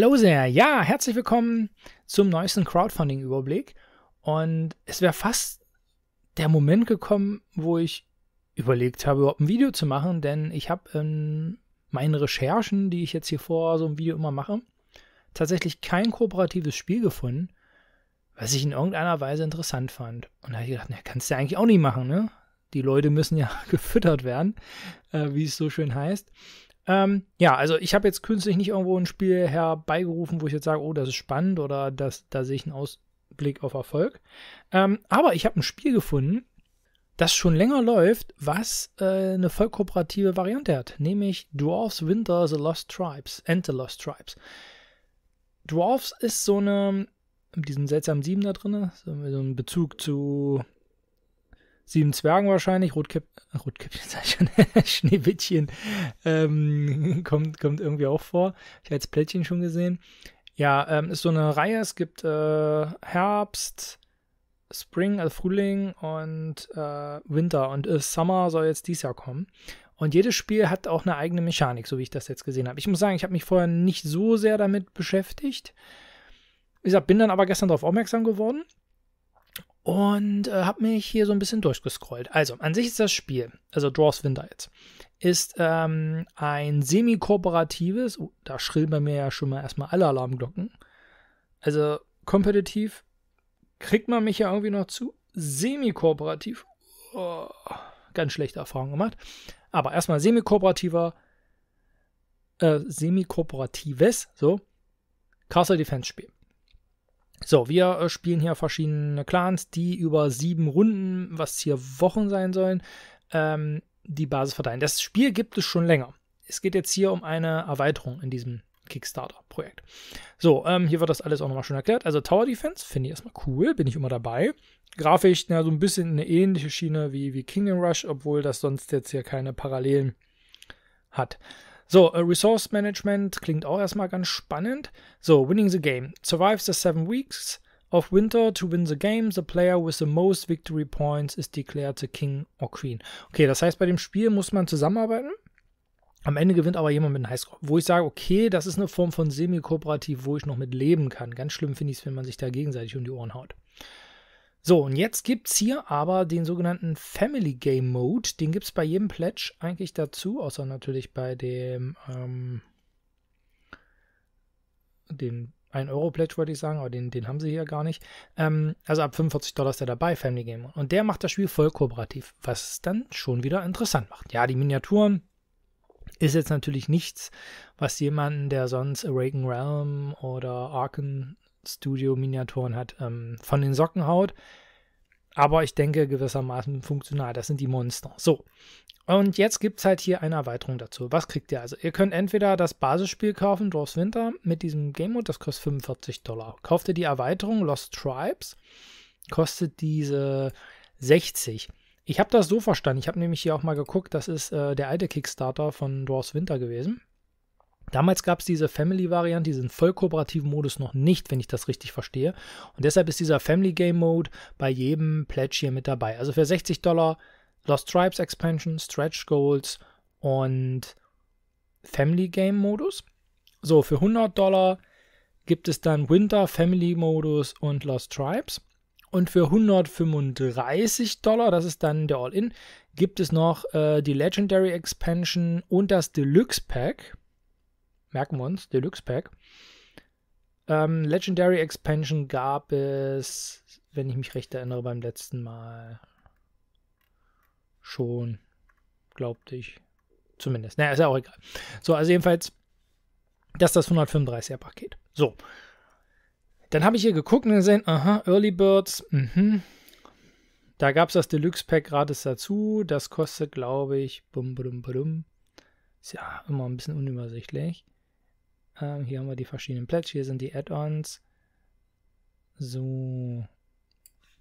Hello there, ja, herzlich willkommen zum neuesten Crowdfunding-Überblick. Und es wäre fast der Moment gekommen, wo ich überlegt habe, überhaupt ein Video zu machen, denn ich habe in meinen Recherchen, die ich jetzt hier vor so einem Video immer mache, tatsächlich kein kooperatives Spiel gefunden, was ich in irgendeiner Weise interessant fand. Und da habe ich gedacht, na, kannst du ja eigentlich auch nicht machen, ne? Die Leute müssen ja gefüttert werden, äh, wie es so schön heißt. Ähm, ja, also ich habe jetzt künstlich nicht irgendwo ein Spiel herbeigerufen, wo ich jetzt sage, oh, das ist spannend oder das, da sehe ich einen Ausblick auf Erfolg. Ähm, aber ich habe ein Spiel gefunden, das schon länger läuft, was äh, eine voll kooperative Variante hat, nämlich Dwarfs Winter The Lost Tribes and The Lost Tribes. Dwarfs ist so eine, mit diesem seltsamen Sieben da drin, so ein Bezug zu sieben Zwergen wahrscheinlich, Rotkäpp äh, Rotkäppchen, sag ich schon, Schneewittchen ähm, kommt, kommt irgendwie auch vor. Ich habe jetzt Plättchen schon gesehen. Ja, ähm, ist so eine Reihe. Es gibt äh, Herbst, Spring, also Frühling und äh, Winter. Und äh, Summer soll jetzt dieses Jahr kommen. Und jedes Spiel hat auch eine eigene Mechanik, so wie ich das jetzt gesehen habe. Ich muss sagen, ich habe mich vorher nicht so sehr damit beschäftigt. Ich bin dann aber gestern darauf aufmerksam geworden und äh, habe mich hier so ein bisschen durchgescrollt. Also, an sich ist das Spiel, also Draws Winter jetzt, ist ähm, ein semi-kooperatives, oh, da schrillen bei mir ja schon mal erstmal alle Alarmglocken. Also, kompetitiv kriegt man mich ja irgendwie noch zu. Semi-kooperativ, oh, ganz schlechte Erfahrung gemacht. Aber erstmal semi-kooperativer, äh, semi-kooperatives, so, Castle Defense Spiel. So, wir äh, spielen hier verschiedene Clans, die über sieben Runden, was hier Wochen sein sollen, ähm, die Basis verteilen. Das Spiel gibt es schon länger. Es geht jetzt hier um eine Erweiterung in diesem Kickstarter-Projekt. So, ähm, hier wird das alles auch nochmal schön erklärt. Also Tower Defense finde ich erstmal cool, bin ich immer dabei. Grafisch, na, so ein bisschen eine ähnliche Schiene wie, wie Kingdom Rush, obwohl das sonst jetzt hier keine Parallelen hat. So, uh, Resource Management klingt auch erstmal ganz spannend. So, winning the game. Survives the seven weeks of winter to win the game. The player with the most victory points is declared the king or queen. Okay, das heißt, bei dem Spiel muss man zusammenarbeiten. Am Ende gewinnt aber jemand mit einem Highscore, wo ich sage, okay, das ist eine Form von semi-kooperativ, wo ich noch mit leben kann. Ganz schlimm finde ich es, wenn man sich da gegenseitig um die Ohren haut. So, und jetzt gibt es hier aber den sogenannten Family Game Mode. Den gibt es bei jedem Pledge eigentlich dazu, außer natürlich bei dem, ähm, den 1-Euro-Pledge, wollte ich sagen, aber den, den haben sie hier gar nicht. Ähm, also ab 45 Dollar ist der dabei, Family Game Mode. Und der macht das Spiel voll kooperativ, was es dann schon wieder interessant macht. Ja, die Miniaturen ist jetzt natürlich nichts, was jemanden, der sonst Awaken Realm oder Arken Studio-Miniaturen hat, ähm, von den Socken haut. Aber ich denke gewissermaßen funktional. Das sind die Monster. So. Und jetzt gibt es halt hier eine Erweiterung dazu. Was kriegt ihr also? Ihr könnt entweder das Basisspiel kaufen, Dwarfs Winter, mit diesem Game Mode, das kostet 45 Dollar. Kauft ihr die Erweiterung Lost Tribes, kostet diese 60. Ich habe das so verstanden. Ich habe nämlich hier auch mal geguckt, das ist äh, der alte Kickstarter von Dwarfs Winter gewesen. Damals gab es diese Family-Variante, diesen vollkooperativen Modus noch nicht, wenn ich das richtig verstehe. Und deshalb ist dieser Family Game Mode bei jedem Pledge hier mit dabei. Also für 60 Dollar Lost Tribes Expansion, Stretch Goals und Family Game Modus. So, für 100 Dollar gibt es dann Winter Family Modus und Lost Tribes. Und für 135 Dollar, das ist dann der All-In, gibt es noch äh, die Legendary Expansion und das Deluxe Pack merken wir uns, Deluxe Pack. Ähm, Legendary Expansion gab es, wenn ich mich recht erinnere, beim letzten Mal schon, glaubte ich. Zumindest. Naja, ist ja auch egal. So, also jedenfalls, das ist das 135er-Paket. So. Dann habe ich hier geguckt und gesehen, aha, Early Birds, mhm. Da gab es das Deluxe Pack gratis dazu. Das kostet, glaube ich, bum, bum, bum, ist ja immer ein bisschen unübersichtlich. Ähm, hier haben wir die verschiedenen Plätze. Hier sind die Add-ons. So.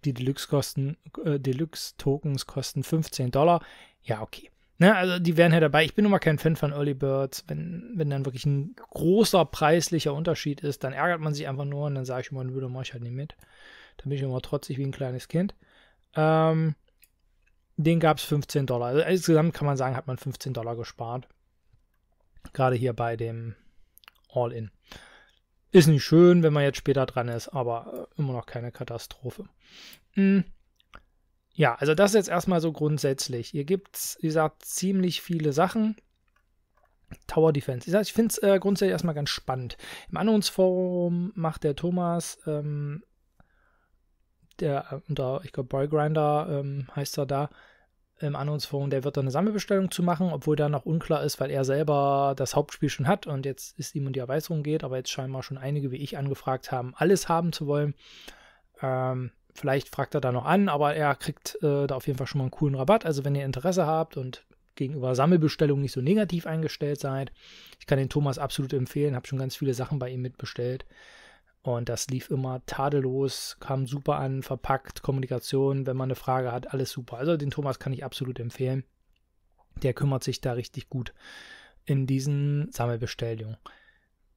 Die Deluxe-Kosten, äh, Deluxe-Tokens kosten 15 Dollar. Ja, okay. Ne, also die wären ja halt dabei. Ich bin nun mal kein Fan von Early Birds. Wenn, wenn dann wirklich ein großer preislicher Unterschied ist, dann ärgert man sich einfach nur und dann sage ich immer, nö, da mache ich halt nicht mit. Dann bin ich immer trotzig wie ein kleines Kind. Ähm, den gab es 15 Dollar. Also insgesamt kann man sagen, hat man 15 Dollar gespart. Gerade hier bei dem all in. Ist nicht schön, wenn man jetzt später dran ist, aber äh, immer noch keine Katastrophe. Hm. Ja, also das jetzt erstmal so grundsätzlich. Hier gibt es, wie gesagt, ziemlich viele Sachen. Tower Defense. Ich, finde es äh, grundsätzlich erstmal ganz spannend. Im anons macht der Thomas, ähm, der äh, unter, ich glaube, Boygrinder ähm, heißt er da, im Anonsforum, der wird da eine Sammelbestellung zu machen, obwohl da noch unklar ist, weil er selber das Hauptspiel schon hat und jetzt ist ihm und die Erweiterung geht, aber jetzt scheinbar schon einige wie ich angefragt haben, alles haben zu wollen. Ähm, vielleicht fragt er da noch an, aber er kriegt äh, da auf jeden Fall schon mal einen coolen Rabatt. Also wenn ihr Interesse habt und gegenüber Sammelbestellungen nicht so negativ eingestellt seid, ich kann den Thomas absolut empfehlen, habe schon ganz viele Sachen bei ihm mitbestellt. Und das lief immer tadellos, kam super an, verpackt, Kommunikation, wenn man eine Frage hat, alles super. Also den Thomas kann ich absolut empfehlen. Der kümmert sich da richtig gut in diesen Sammelbestellungen.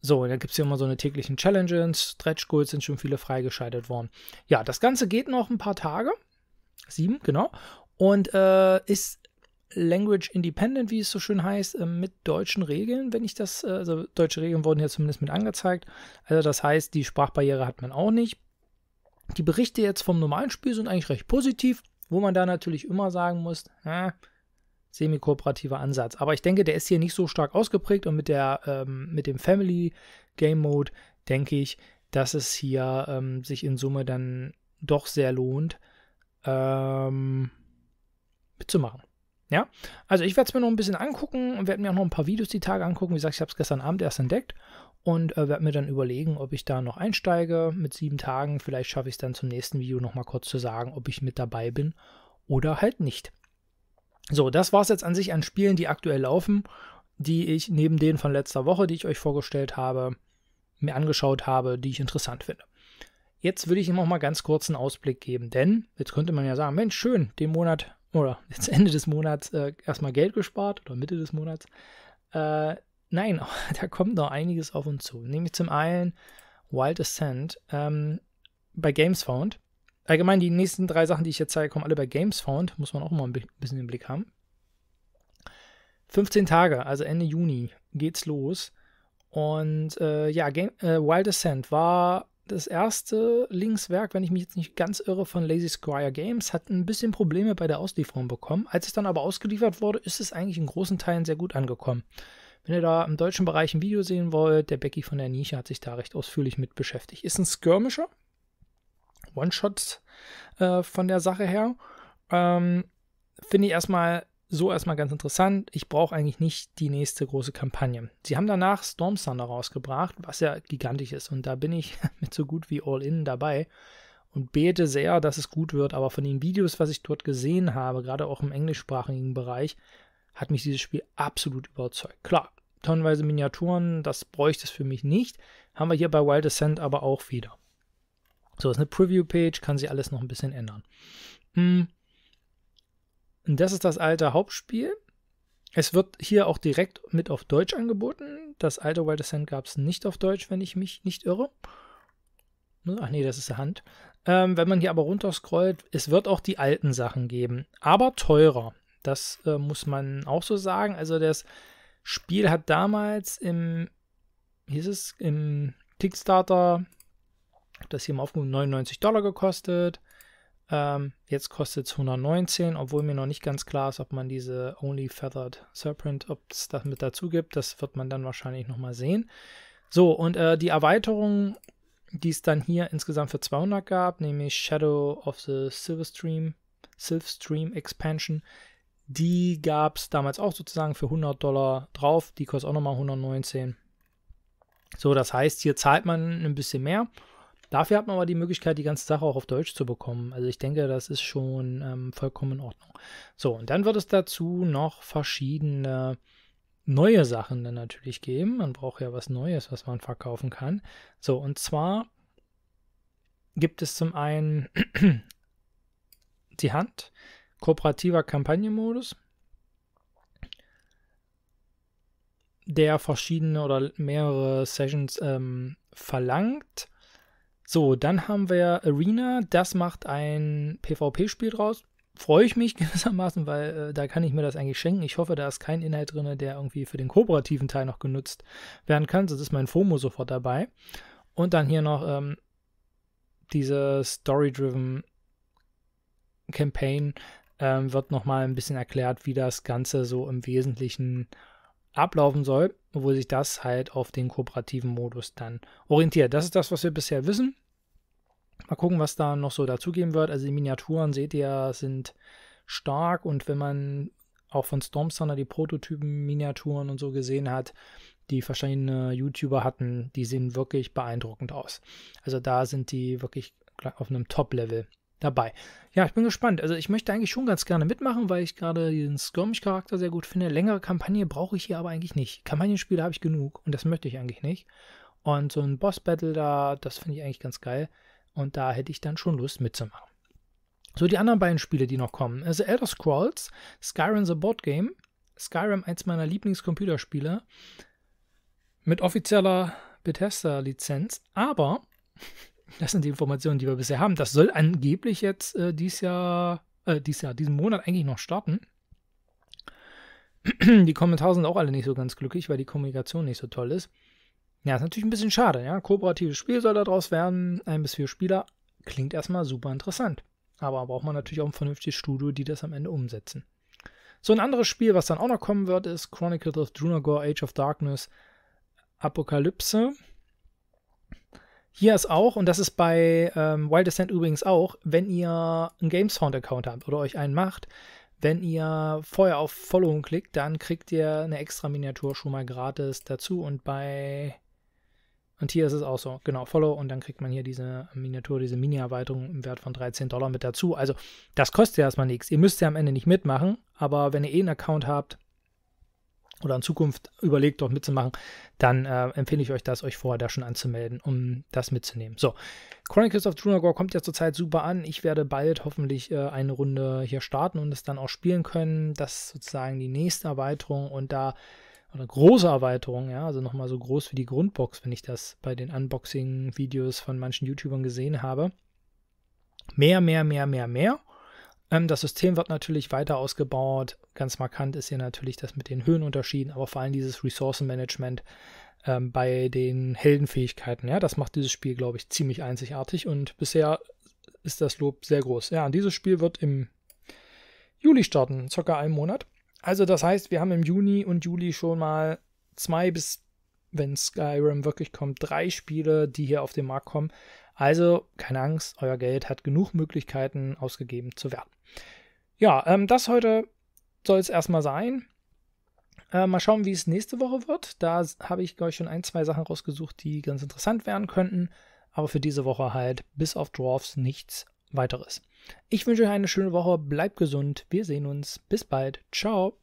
So, und dann gibt es hier immer so eine täglichen Challenges. Stretch Goals sind schon viele freigeschaltet worden. Ja, das Ganze geht noch ein paar Tage. Sieben, genau. Und äh, ist Language Independent, wie es so schön heißt, ähm, mit deutschen Regeln, wenn ich das, äh, also deutsche Regeln wurden hier zumindest mit angezeigt. Also das heißt, die Sprachbarriere hat man auch nicht. Die Berichte jetzt vom normalen Spiel sind eigentlich recht positiv, wo man da natürlich immer sagen muss, äh, semi-kooperativer Ansatz. Aber ich denke, der ist hier nicht so stark ausgeprägt und mit, der, ähm, mit dem Family Game Mode denke ich, dass es hier ähm, sich in Summe dann doch sehr lohnt, ähm, mitzumachen. Ja, also ich werde es mir noch ein bisschen angucken und werde mir auch noch ein paar Videos die Tage angucken. Wie gesagt, ich habe es gestern Abend erst entdeckt und äh, werde mir dann überlegen, ob ich da noch einsteige mit sieben Tagen. Vielleicht schaffe ich es dann zum nächsten Video nochmal kurz zu sagen, ob ich mit dabei bin oder halt nicht. So, das war es jetzt an sich an Spielen, die aktuell laufen, die ich neben denen von letzter Woche, die ich euch vorgestellt habe, mir angeschaut habe, die ich interessant finde. Jetzt würde ich ihm auch mal ganz kurz einen Ausblick geben, denn jetzt könnte man ja sagen, Mensch, schön, den Monat oder jetzt Ende des Monats äh, erstmal Geld gespart oder Mitte des Monats. Äh, nein, da kommt noch einiges auf uns zu. Nämlich zum einen Wild Ascent ähm, bei GamesFound. Allgemein die nächsten drei Sachen, die ich jetzt zeige, kommen alle bei GamesFound. Muss man auch mal ein bisschen im Blick haben. 15 Tage, also Ende Juni, geht's los. Und äh, ja, Game, äh, Wild Ascent war das erste Linkswerk, wenn ich mich jetzt nicht ganz irre, von Lazy Squire Games hat ein bisschen Probleme bei der Auslieferung bekommen. Als es dann aber ausgeliefert wurde, ist es eigentlich in großen Teilen sehr gut angekommen. Wenn ihr da im deutschen Bereich ein Video sehen wollt, der Becky von der Nische hat sich da recht ausführlich mit beschäftigt. Ist ein Skirmisher, One-Shot äh, von der Sache her. Ähm, Finde ich erstmal so erstmal ganz interessant. Ich brauche eigentlich nicht die nächste große Kampagne. Sie haben danach Storm Thunder rausgebracht, was ja gigantisch ist. Und da bin ich mit so gut wie All In dabei und bete sehr, dass es gut wird. Aber von den Videos, was ich dort gesehen habe, gerade auch im englischsprachigen Bereich, hat mich dieses Spiel absolut überzeugt. Klar, tonnenweise Miniaturen, das bräuchte es für mich nicht. Haben wir hier bei Wild Ascent aber auch wieder. So, das ist eine Preview-Page, kann sich alles noch ein bisschen ändern. Hm. Das ist das alte Hauptspiel. Es wird hier auch direkt mit auf Deutsch angeboten. Das alte Wild Ascent gab es nicht auf Deutsch, wenn ich mich nicht irre. Ne? Ach nee, das ist die Hand. Ähm, wenn man hier aber runterscrollt, es wird auch die alten Sachen geben, aber teurer. Das äh, muss man auch so sagen. Also das Spiel hat damals im, hieß es, im Kickstarter, das hier mal aufgenommen, 99 Dollar gekostet. Ähm, jetzt kostet es 119, obwohl mir noch nicht ganz klar ist, ob man diese Only Feathered Serpent, ob es das mit dazu gibt. Das wird man dann wahrscheinlich nochmal sehen. So, und äh, die Erweiterung, die es dann hier insgesamt für 200 gab, nämlich Shadow of the Silverstream, Silverstream Expansion, die gab es damals auch sozusagen für 100 Dollar drauf. Die kostet auch nochmal 119. So, das heißt, hier zahlt man ein bisschen mehr Dafür hat man aber die Möglichkeit, die ganze Sache auch auf Deutsch zu bekommen. Also ich denke, das ist schon ähm, vollkommen in Ordnung. So, und dann wird es dazu noch verschiedene neue Sachen dann natürlich geben. Man braucht ja was Neues, was man verkaufen kann. So, und zwar gibt es zum einen die Hand, kooperativer Kampagnenmodus, der verschiedene oder mehrere Sessions ähm, verlangt. So, dann haben wir Arena. Das macht ein PvP-Spiel draus. Freue ich mich gewissermaßen, weil äh, da kann ich mir das eigentlich schenken. Ich hoffe, da ist kein Inhalt drin, der irgendwie für den kooperativen Teil noch genutzt werden kann. Sonst ist mein FOMO sofort dabei. Und dann hier noch ähm, diese Story-Driven Campaign ähm, wird nochmal ein bisschen erklärt, wie das Ganze so im Wesentlichen ablaufen soll obwohl sich das halt auf den kooperativen Modus dann orientiert. Das ist das, was wir bisher wissen. Mal gucken, was da noch so dazugeben wird. Also die Miniaturen, seht ihr, sind stark und wenn man auch von Storm die Prototypen, Miniaturen und so gesehen hat, die verschiedene YouTuber hatten, die sehen wirklich beeindruckend aus. Also da sind die wirklich auf einem Top-Level dabei. Ja, ich bin gespannt. Also ich möchte eigentlich schon ganz gerne mitmachen, weil ich gerade den Skirmish-Charakter sehr gut finde. Längere Kampagne brauche ich hier aber eigentlich nicht. Kampagnenspiele habe ich genug und das möchte ich eigentlich nicht. Und so ein Boss-Battle da, das finde ich eigentlich ganz geil. Und da hätte ich dann schon Lust mitzumachen. So, die anderen beiden Spiele, die noch kommen. Also Elder Scrolls, Skyrim The Board Game. Skyrim, eins meiner Lieblingscomputerspiele. Mit offizieller Bethesda-Lizenz. Aber das sind die Informationen, die wir bisher haben. Das soll angeblich jetzt äh, dieses Jahr, äh, dieses Jahr, diesen Monat eigentlich noch starten. die Kommentare sind auch alle nicht so ganz glücklich, weil die Kommunikation nicht so toll ist. Ja, ist natürlich ein bisschen schade, ja. Kooperatives Spiel soll daraus werden, ein bis vier Spieler. Klingt erstmal super interessant. Aber braucht man natürlich auch ein vernünftiges Studio, die das am Ende umsetzen. So ein anderes Spiel, was dann auch noch kommen wird, ist Chronicles of Drunagore Age of Darkness Apokalypse. Hier ist auch, und das ist bei ähm, Wild Descent übrigens auch, wenn ihr einen GameSound-Account habt oder euch einen macht, wenn ihr vorher auf Follow klickt, dann kriegt ihr eine extra Miniatur schon mal gratis dazu. Und bei. Und hier ist es auch so, genau, Follow und dann kriegt man hier diese Miniatur, diese Mini-Erweiterung im Wert von 13 Dollar mit dazu. Also, das kostet ja erstmal nichts. Ihr müsst ja am Ende nicht mitmachen, aber wenn ihr eh einen Account habt, oder in Zukunft überlegt, dort mitzumachen, dann äh, empfehle ich euch das, euch vorher da schon anzumelden, um das mitzunehmen. So, Chronicles of Trunagore kommt ja zurzeit super an. Ich werde bald hoffentlich äh, eine Runde hier starten und es dann auch spielen können. Das ist sozusagen die nächste Erweiterung und da oder große Erweiterung, ja, also nochmal so groß wie die Grundbox, wenn ich das bei den Unboxing-Videos von manchen YouTubern gesehen habe. Mehr, mehr, mehr, mehr, mehr. Ähm, das System wird natürlich weiter ausgebaut. Ganz markant ist hier natürlich das mit den Höhenunterschieden, aber vor allem dieses Ressourcenmanagement ähm, bei den Heldenfähigkeiten. Ja, das macht dieses Spiel, glaube ich, ziemlich einzigartig und bisher ist das Lob sehr groß. Ja, und dieses Spiel wird im Juli starten, circa einen Monat. Also das heißt, wir haben im Juni und Juli schon mal zwei bis, wenn Skyrim wirklich kommt, drei Spiele, die hier auf den Markt kommen. Also keine Angst, euer Geld hat genug Möglichkeiten ausgegeben zu werden. Ja, ähm, das heute soll es erstmal sein. Äh, mal schauen, wie es nächste Woche wird. Da habe ich, glaube ich, schon ein, zwei Sachen rausgesucht, die ganz interessant werden könnten. Aber für diese Woche halt bis auf Dwarfs nichts weiteres. Ich wünsche euch eine schöne Woche. Bleibt gesund. Wir sehen uns. Bis bald. Ciao.